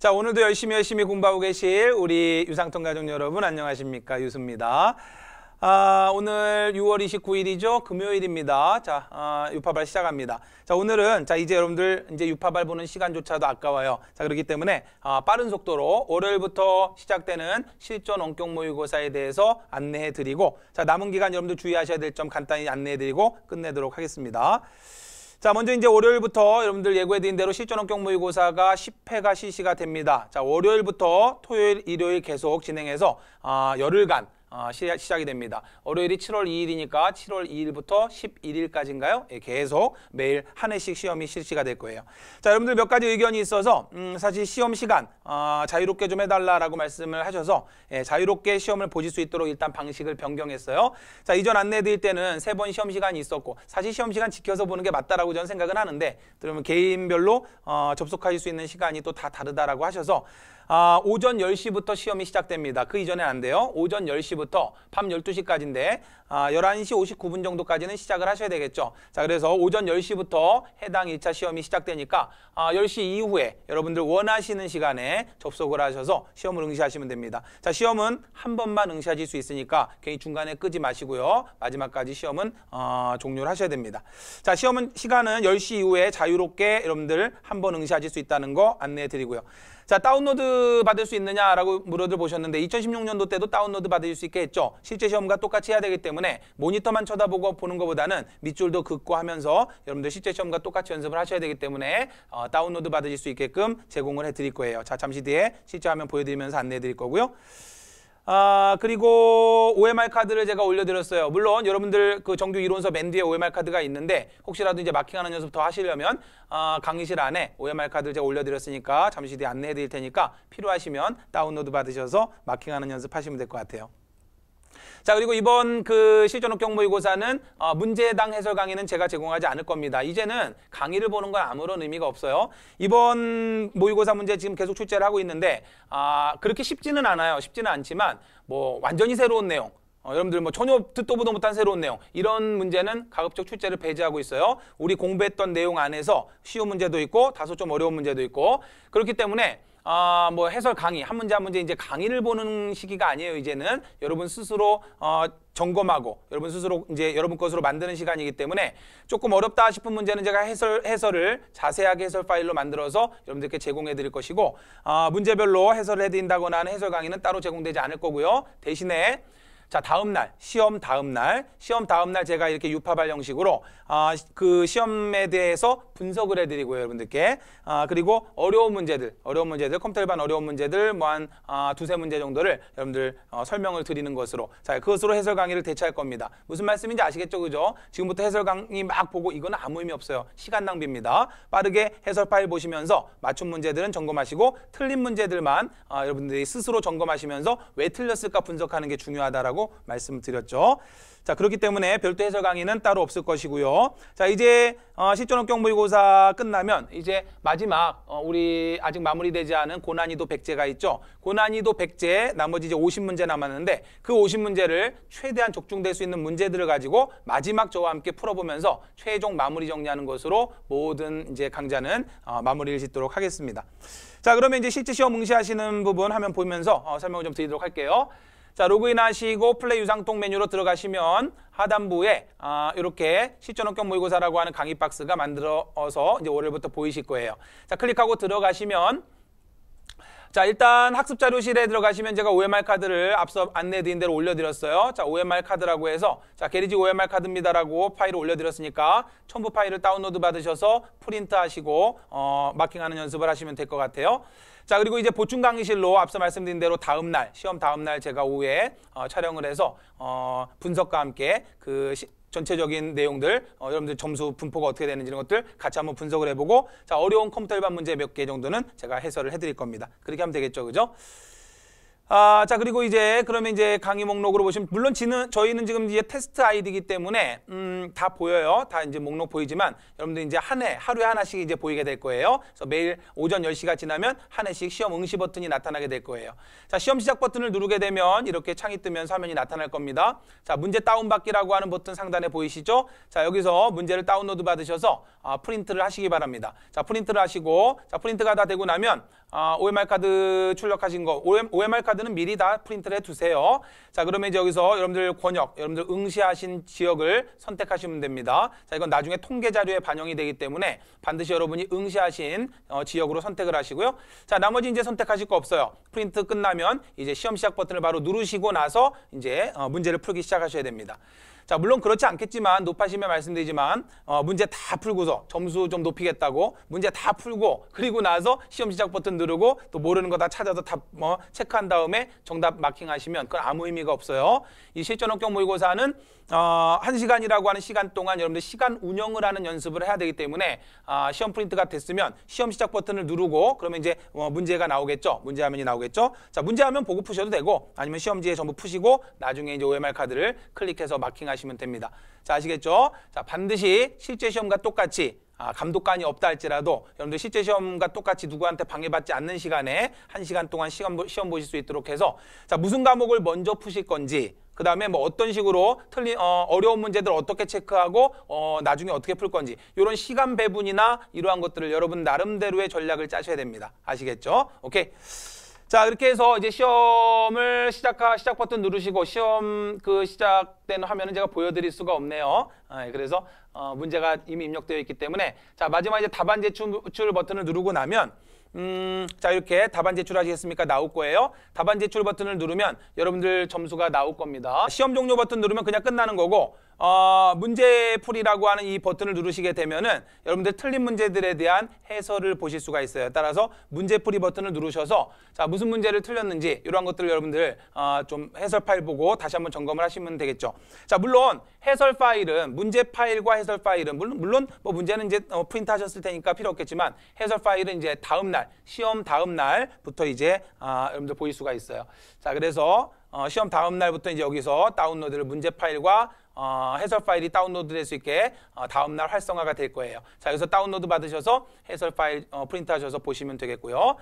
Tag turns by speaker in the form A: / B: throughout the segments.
A: 자, 오늘도 열심히 열심히 공부하고 계실 우리 유상통 가족 여러분 안녕하십니까? 유수입니다. 아, 오늘 6월 29일이죠. 금요일입니다. 자, 아, 유파발 시작합니다. 자, 오늘은 자, 이제 여러분들 이제 유파발 보는 시간조차도 아까워요. 자, 그렇기 때문에 아, 빠른 속도로 월요일부터 시작되는 실전 원격 모의고사에 대해서 안내해 드리고 자, 남은 기간 여러분들 주의하셔야 될 점 간단히 안내해 드리고 끝내도록 하겠습니다. 자, 먼저 이제 월요일부터 여러분들 예고해드린 대로 실전업경 모의고사가 10회가 실시가 됩니다. 자, 월요일부터 토요일, 일요일 계속 진행해서 아, 열흘간 어, 시작이 됩니다. 월요일이 7월 2일이니까 7월 2일부터 11일까지인가요? 예, 계속 매일 한해씩 시험이 실시가 될 거예요. 자, 여러분들 몇 가지 의견이 있어서 음, 사실 시험 시간 어, 자유롭게 좀 해달라라고 말씀을 하셔서 예, 자유롭게 시험을 보실 수 있도록 일단 방식을 변경했어요. 자, 이전 안내드릴 때는 세 번 시험 시간이 있었고 사실 시험 시간 지켜서 보는 게 맞다라고 저는 생각은 하는데 그러면 개인별로 어, 접속하실 수 있는 시간이 또 다 다르다라고 하셔서 아, 오전 10시부터 시험이 시작됩니다. 그 이전에 안 돼요. 오전 10시부터 밤 12시까지인데 아, 11시 59분 정도까지는 시작을 하셔야 되겠죠. 자, 그래서 오전 10시부터 해당 1차 시험이 시작되니까 아, 10시 이후에 여러분들 원하시는 시간에 접속을 하셔서 시험을 응시하시면 됩니다. 자, 시험은 한 번만 응시하실 수 있으니까 괜히 중간에 끄지 마시고요. 마지막까지 시험은 어, 종료를 하셔야 됩니다. 자, 시험은 시간은 10시 이후에 자유롭게 여러분들 한 번 응시하실 수 있다는 거 안내해 드리고요. 자, 다운로드 받을 수 있느냐라고 물어들 보셨는데 2016년도 때도 다운로드 받을 수 있게 했죠. 실제 시험과 똑같이 해야 되기 때문에 모니터만 쳐다보고 보는 것보다는 밑줄도 긋고 하면서 여러분들 실제 시험과 똑같이 연습을 하셔야 되기 때문에 어, 다운로드 받으실 수 있게끔 제공을 해드릴 거예요. 자, 잠시 뒤에 실제 화면 보여드리면서 안내해 드릴 거고요. 아, 그리고 OMR 카드를 제가 올려드렸어요. 물론 여러분들 그 정규 이론서 맨 뒤에 OMR 카드가 있는데 혹시라도 이제 마킹하는 연습 더 하시려면 아, 강의실 안에 OMR 카드를 제가 올려드렸으니까 잠시 뒤에 안내해드릴 테니까 필요하시면 다운로드 받으셔서 마킹하는 연습하시면 될 것 같아요. 자 그리고 이번 그 실전업경 모의고사는 어, 문제당 해설 강의는 제가 제공하지 않을 겁니다. 이제는 강의를 보는 건 아무런 의미가 없어요. 이번 모의고사 문제 지금 계속 출제를 하고 있는데 아 그렇게 쉽지는 않아요. 쉽지는 않지만 뭐 완전히 새로운 내용 어, 여러분들 뭐 전혀 듣도 보도 못한 새로운 내용 이런 문제는 가급적 출제를 배제하고 있어요. 우리 공부했던 내용 안에서 쉬운 문제도 있고 다소 좀 어려운 문제도 있고 그렇기 때문에 어, 뭐 해설 강의 한 문제 한 문제 이제 강의를 보는 시기가 아니에요. 이제는 여러분 스스로 어, 점검하고 여러분 스스로 이제 여러분 것으로 만드는 시간이기 때문에 조금 어렵다 싶은 문제는 제가 해설 해설을 자세하게 해설 파일로 만들어서 여러분들께 제공해 드릴 것이고 어, 문제별로 해설을 해 드린다거나 하는 해설 강의는 따로 제공되지 않을 거고요. 대신에 자, 다음 날, 시험 다음 날, 시험 다음 날 제가 이렇게 유파발 형식으로 아, 그 시험에 대해서 분석을 해드리고요, 여러분들께. 아, 그리고 어려운 문제들, 어려운 문제들, 컴퓨터 일반 어려운 문제들 뭐 한 아, 두세 문제 정도를 여러분들 어, 설명을 드리는 것으로. 자, 그것으로 해설 강의를 대체할 겁니다. 무슨 말씀인지 아시겠죠, 그죠? 지금부터 해설 강의 막 보고 이건 아무 의미 없어요. 시간 낭비입니다. 빠르게 해설 파일 보시면서 맞춤 문제들은 점검하시고 틀린 문제들만 아, 여러분들이 스스로 점검하시면서 왜 틀렸을까 분석하는 게 중요하다라고 있다라고 말씀을 드렸죠. 자, 그렇기 때문에 별도 해설 강의는 따로 없을 것이고요. 자, 이제 어, 실전업경 모의고사 끝나면 이제 마지막 어, 우리 아직 마무리되지 않은 고난이도 백제가 있죠. 고난이도 백제 나머지 이제 50문제 남았는데 그 50문제를 최대한 적중될 수 있는 문제들을 가지고 마지막 저와 함께 풀어보면서 최종 마무리 정리하는 것으로 모든 이제 강좌는 어, 마무리를 짓도록 하겠습니다. 자, 그러면 이제 실제 시험 응시하시는 부분 화면 보면서 어, 설명을 좀 드리도록 할게요. 자, 로그인 하시고 플레이 유상통 메뉴로 들어가시면 하단부에 아, 이렇게 실전원격 모의고사라고 하는 강의 박스가 만들어서 이제 월요일부터 보이실 거예요. 자, 클릭하고 들어가시면 자 일단 학습 자료실에 들어가시면 제가 OMR 카드를 앞서 안내드린 대로 올려드렸어요. 자 OMR 카드라고 해서 자 게리지 OMR 카드입니다라고 파일을 올려드렸으니까 첨부 파일을 다운로드 받으셔서 프린트하시고 어, 마킹하는 연습을 하시면 될 것 같아요. 자 그리고 이제 보충 강의실로 앞서 말씀드린 대로 다음 날 시험 다음 날 제가 오후에 어, 촬영을 해서 어, 분석과 함께 그 시, 전체적인 내용들 어, 여러분들 점수 분포가 어떻게 되는지 이런 것들 같이 한번 분석을 해보고 자 어려운 컴퓨터 일반 문제 몇 개 정도는 제가 해설을 해드릴 겁니다. 그렇게 하면 되겠죠, 그죠? 아, 자 그리고 이제 그러면 이제 강의 목록으로 보시면 물론 지는 저희는 지금 이제 테스트 아이디기 때문에 음, 다 보여요. 다 이제 목록 보이지만 여러분들 이제 한해 하루에 하나씩 이제 보이게 될 거예요. 그래서 매일 오전 10시가 지나면 한 해씩 시험 응시 버튼이 나타나게 될 거예요. 자, 시험 시작 버튼을 누르게 되면 이렇게 창이 뜨면 화면이 나타날 겁니다. 자, 문제 다운받기라고 하는 버튼 상단에 보이시죠? 자, 여기서 문제를 다운로드 받으셔서 아, 프린트를 하시기 바랍니다. 자, 프린트를 하시고 자, 프린트가 다 되고 나면 아, OMR 카드 출력하신 거, OMR 카드는 미리 다 프린트를 해두세요. 자, 그러면 이제 여기서 여러분들 권역, 여러분들 응시하신 지역을 선택하시면 됩니다. 자, 이건 나중에 통계 자료에 반영이 되기 때문에 반드시 여러분이 응시하신 어, 지역으로 선택을 하시고요. 자, 나머지 이제 선택하실 거 없어요. 프린트 끝나면 이제 시험 시작 버튼을 바로 누르시고 나서 이제 어, 문제를 풀기 시작하셔야 됩니다. 자, 물론 그렇지 않겠지만 높아시면 말씀드리지만 어, 문제 다 풀고서 점수 좀 높이겠다고 문제 다 풀고 그리고 나서 시험 시작 버튼 누르고 또 모르는 거 다 찾아서 다 뭐 체크한 다음에 정답 마킹하시면 그건 아무 의미가 없어요. 이 실전 합경 모의고사는 어, 한 시간이라고 하는 시간 동안 여러분들 시간 운영을 하는 연습을 해야 되기 때문에 아, 시험 프린트가 됐으면 시험 시작 버튼을 누르고 그러면 이제 어, 문제가 나오겠죠. 문제 화면이 나오겠죠. 자, 문제 화면 보고 푸셔도 되고 아니면 시험지에 전부 푸시고 나중에 이제 OMR 카드를 클릭해서 마킹하시면 하시면 됩니다. 자, 아시겠죠? 자, 반드시 실제 시험과 똑같이 아, 감독관이 없다 할지라도 여러분들 실제 시험과 똑같이 누구한테 방해받지 않는 시간에 한시간 동안 시험, 시험 보실 수 있도록 해서 자, 무슨 과목을 먼저 푸실 건지 그 다음에 뭐 어떤 식으로 틀린 어, 어려운 문제들 어떻게 체크하고 어, 나중에 어떻게 풀 건지 이런 시간 배분이나 이러한 것들을 여러분 나름대로의 전략을 짜셔야 됩니다. 아시겠죠? 오케이. 자, 이렇게 해서 이제 시험을 시작하, 시작 버튼 누르시고 시험 그 시작된 화면은 제가 보여드릴 수가 없네요. 아, 예, 그래서 어, 문제가 이미 입력되어 있기 때문에 자, 마지막에 이제 답안 제출 버튼을 누르고 나면 음, 자 이렇게 답안 제출하시겠습니까? 나올 거예요. 답안 제출 버튼을 누르면 여러분들 점수가 나올 겁니다. 시험 종료 버튼 누르면 그냥 끝나는 거고 어, 문제풀이라고 하는 이 버튼을 누르시게 되면은 여러분들 틀린 문제들에 대한 해설을 보실 수가 있어요. 따라서 문제풀이 버튼을 누르셔서 자 무슨 문제를 틀렸는지 이러한 것들을 여러분들 어, 좀 해설 파일 보고 다시 한번 점검을 하시면 되겠죠. 자 물론 해설 파일은 문제 파일과 해설 파일은 물론 물론 뭐 문제는 이제 어, 프린트 하셨을 테니까 필요 없겠지만 해설 파일은 이제 다음 날 시험 다음 날부터 이제 아, 여러분들 보일 수가 있어요. 자 그래서 어, 시험 다음 날부터 이제 여기서 다운로드를 문제 파일과 어, 해설 파일이 다운로드 될 수 있게 어, 다음날 활성화가 될 거예요. 자, 여기서 다운로드 받으셔서 해설 파일 어, 프린트하셔서 보시면 되겠고요.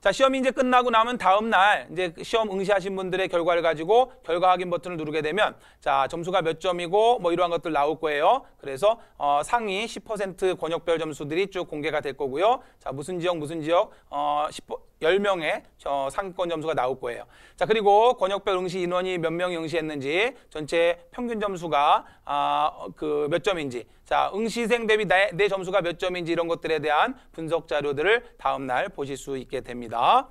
A: 자, 시험이 이제 끝나고 나면 다음날 이제 시험 응시하신 분들의 결과를 가지고 결과 확인 버튼을 누르게 되면 자, 점수가 몇 점이고 뭐 이러한 것들 나올 거예요. 그래서 어, 상위 10% 권역별 점수들이 쭉 공개가 될 거고요. 자, 무슨 지역, 무슨 지역, 어, 10%, 10명의 저상권 점수가 나올 거예요. 자, 그리고 권역별 응시 인원이 몇 명이 응시했는지, 전체 평균 점수가 아, 그몇 점인지, 자, 응시생 대비 내, 네, 내 네 점수가 몇 점인지 이런 것들에 대한 분석 자료들을 다음 날 보실 수 있게 됩니다.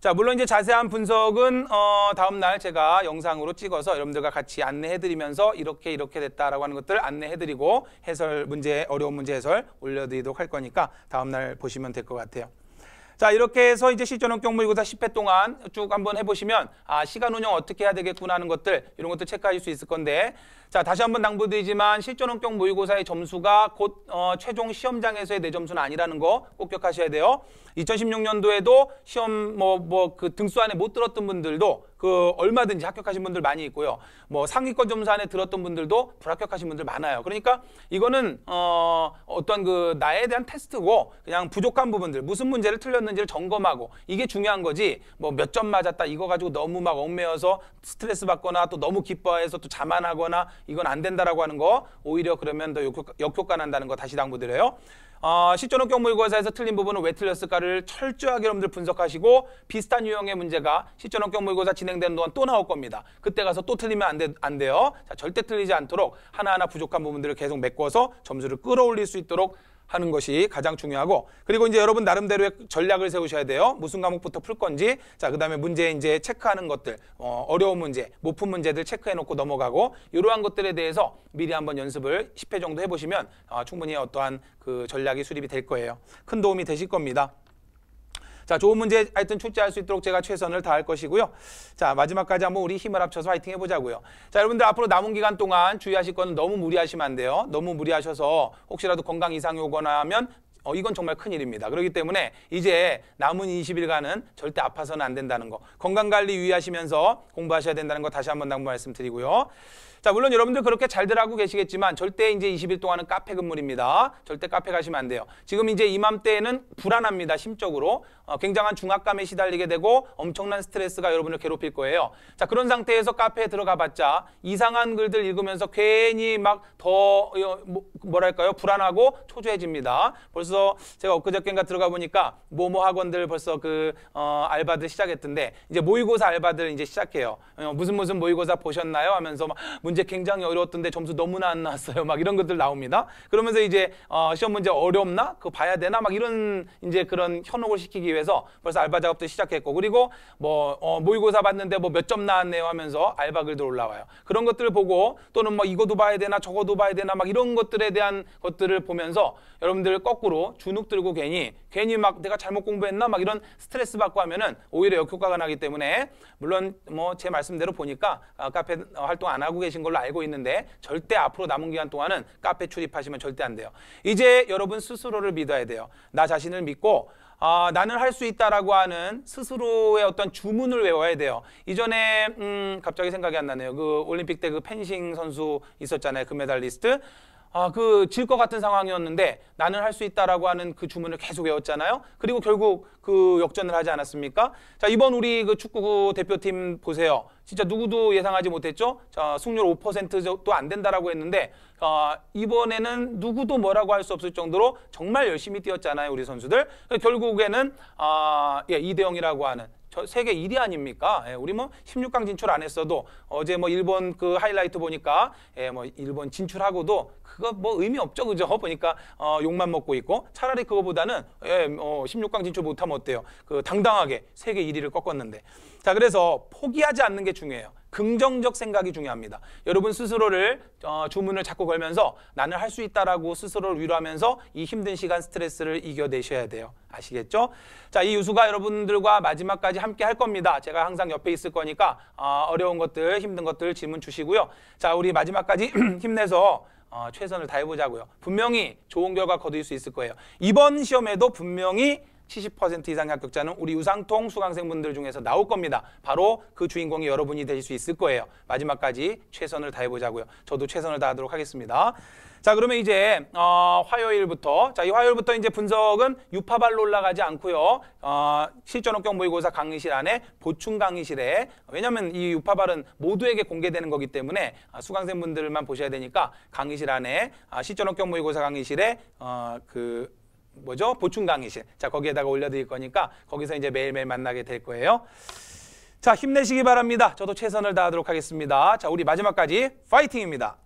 A: 자, 물론 이제 자세한 분석은 어, 다음 날 제가 영상으로 찍어서 여러분들과 같이 안내해 드리면서 이렇게 이렇게 됐다라고 하는 것들 안내해 드리고 해설 문제 어려운 문제 해설 올려 드리도록 할 거니까 다음 날 보시면 될 것 같아요. 자, 이렇게 해서 이제 실전원경 모의고사 10회 동안 쭉 한번 해보시면 아, 시간 운영 어떻게 해야 되겠구나 하는 것들 이런 것들 체크하실 수 있을 건데 자, 다시 한번 당부드리지만 실전원경 모의고사의 점수가 곧 어, 최종 시험장에서의 내 점수는 아니라는 거 꼭 기억하셔야 돼요. 2016년도에도 시험 뭐 뭐 그 등수 안에 못 들었던 분들도 그 얼마든지 합격하신 분들 많이 있고요. 뭐 상위권 점수 안에 들었던 분들도 불합격하신 분들 많아요. 그러니까 이거는 어 어떤 그 나에 대한 테스트고 그냥 부족한 부분들 무슨 문제를 틀렸는지를 점검하고 이게 중요한 거지 뭐 몇 점 맞았다 이거 가지고 너무 막 얽매여서 스트레스 받거나 또 너무 기뻐해서 또 자만하거나 이건 안 된다라고 하는 거 오히려 그러면 더 역효, 역효과 난다는 거 다시 당부드려요. 어, 실존업 경모의고사에서 틀린 부분은 왜 틀렸을까를 철저하게 여러분들 분석하시고 비슷한 유형의 문제가 실존업 경모의고사 진행되는 동안 또 나올 겁니다. 그때 가서 또 틀리면 안, 되, 안 돼요. 자, 절대 틀리지 않도록 하나하나 부족한 부분들을 계속 메꿔서 점수를 끌어올릴 수 있도록 하는 것이 가장 중요하고 그리고 이제 여러분 나름대로의 전략을 세우셔야 돼요. 무슨 과목부터 풀 건지 자 그다음에 문제 이제 체크하는 것들 어, 어려운 문제 못 푼 문제들 체크해 놓고 넘어가고 이러한 것들에 대해서 미리 한번 연습을 10회 정도 해보시면 어, 충분히 어떠한 그 전략이 수립이 될 거예요. 큰 도움이 되실 겁니다. 자, 좋은 문제 하여튼 출제할 수 있도록 제가 최선을 다할 것이고요. 자, 마지막까지 한번 우리 힘을 합쳐서 화이팅 해보자고요. 자, 여러분들 앞으로 남은 기간 동안 주의하실 거는 너무 무리하시면 안 돼요. 너무 무리하셔서 혹시라도 건강 이상이 오거나 하면 어, 이건 정말 큰일입니다. 그렇기 때문에 이제 남은 20일간은 절대 아파서는 안 된다는 거. 건강관리 유의하시면서 공부하셔야 된다는 거 다시 한번 당부 말씀드리고요. 자, 물론 여러분들 그렇게 잘들 하고 계시겠지만 절대 이제 20일 동안은 카페 근무입니다. 절대 카페 가시면 안 돼요. 지금 이제 이맘때에는 불안합니다. 심적으로. 어, 굉장한 중압감에 시달리게 되고 엄청난 스트레스가 여러분을 괴롭힐 거예요. 자, 그런 상태에서 카페에 들어가 봤자 이상한 글들 읽으면서 괜히 막더 어, 뭐, 뭐랄까요? 불안하고 초조해집니다. 벌써 제가 엊그저께인가 들어가 보니까 모모 학원들 벌써 그 어, 알바들 시작했던데 이제 모의고사 알바들 이제 시작해요. 어, 무슨 무슨 모의고사 보셨나요? 하면서 막 문제 문제 굉장히 어려웠던데 점수 너무나 안 나왔어요. 막 이런 것들 나옵니다. 그러면서 이제 어, 시험 문제 어렵나? 그거 봐야 되나? 막 이런 이제 그런 현혹을 시키기 위해서 벌써 알바 작업도 시작했고 그리고 뭐 어, 모의고사 봤는데 뭐 몇 점 나왔네요 하면서 알바 글도 올라와요. 그런 것들을 보고 또는 뭐 이거도 봐야 되나 저거도 봐야 되나 막 이런 것들에 대한 것들을 보면서 여러분들 거꾸로 주눅 들고 괜히 괜히 막 내가 잘못 공부했나 막 이런 스트레스 받고 하면은 오히려 역효과가 나기 때문에 물론 뭐 제 말씀대로 보니까 아, 카페 어, 활동 안 하고 계신 계신 걸로 알고 있는데 절대 앞으로 남은 기간 동안은 카페 출입하시면 절대 안 돼요. 이제 여러분 스스로를 믿어야 돼요. 나 자신을 믿고 아, 나는 할 수 있다라고 하는 스스로의 어떤 주문을 외워야 돼요. 이전에 음, 갑자기 생각이 안 나네요. 그 올림픽 때 그 펜싱 선수 있었잖아요. 금메달리스트. 그 아, 그 질 것 같은 상황이었는데 나는 할 수 있다라고 하는 그 주문을 계속 외웠잖아요. 그리고 결국 그 역전을 하지 않았습니까? 자, 이번 우리 그 축구 대표팀 보세요. 진짜 누구도 예상하지 못했죠. 자, 승률 5%도 안 된다라고 했는데 어, 이번에는 누구도 뭐라고 할 수 없을 정도로 정말 열심히 뛰었잖아요, 우리 선수들. 결국에는 아, 어, 예, 2대 0이라고 하는 세계 1위 아닙니까? 예, 우리 뭐 16강 진출 안 했어도 어제 뭐 일본 그 하이라이트 보니까 예, 뭐 일본 진출하고도 그거 뭐 의미 없죠, 그죠? 보니까 어, 욕만 먹고 있고 차라리 그거보다는 예, 어, 뭐 16강 진출 못하면 어때요? 그 당당하게 세계 1위를 꺾었는데 자 그래서 포기하지 않는 게 중요해요. 긍정적 생각이 중요합니다. 여러분 스스로를 어, 주문을 자꾸 걸면서 나는 할 수 있다라고 스스로를 위로하면서 이 힘든 시간 스트레스를 이겨내셔야 돼요. 아시겠죠? 자, 이 유수가 여러분들과 마지막까지 함께 할 겁니다. 제가 항상 옆에 있을 거니까 어, 어려운 것들, 힘든 것들 질문 주시고요. 자, 우리 마지막까지 힘내서 어, 최선을 다해보자고요. 분명히 좋은 결과 거둘 수 있을 거예요. 이번 시험에도 분명히 70% 이상의 합격자는 우리 유상통 수강생분들 중에서 나올 겁니다. 바로 그 주인공이 여러분이 되실 수 있을 거예요. 마지막까지 최선을 다해보자고요. 저도 최선을 다하도록 하겠습니다. 자 그러면 이제 어, 화요일부터 자이 화요일부터 이제 분석은 유파발로 올라가지 않고요 어, 실전업경 모의고사 강의실 안에 보충 강의실에 왜냐하면 이 유파발은 모두에게 공개되는 거기 때문에 아, 수강생분들만 보셔야 되니까 강의실 안에 아, 실전업경 모의고사 강의실에 어, 그 뭐죠? 보충 강의실. 자, 거기에다가 올려드릴 거니까 거기서 이제 매일매일 만나게 될 거예요. 자, 힘내시기 바랍니다. 저도 최선을 다하도록 하겠습니다. 자, 우리 마지막까지 파이팅입니다.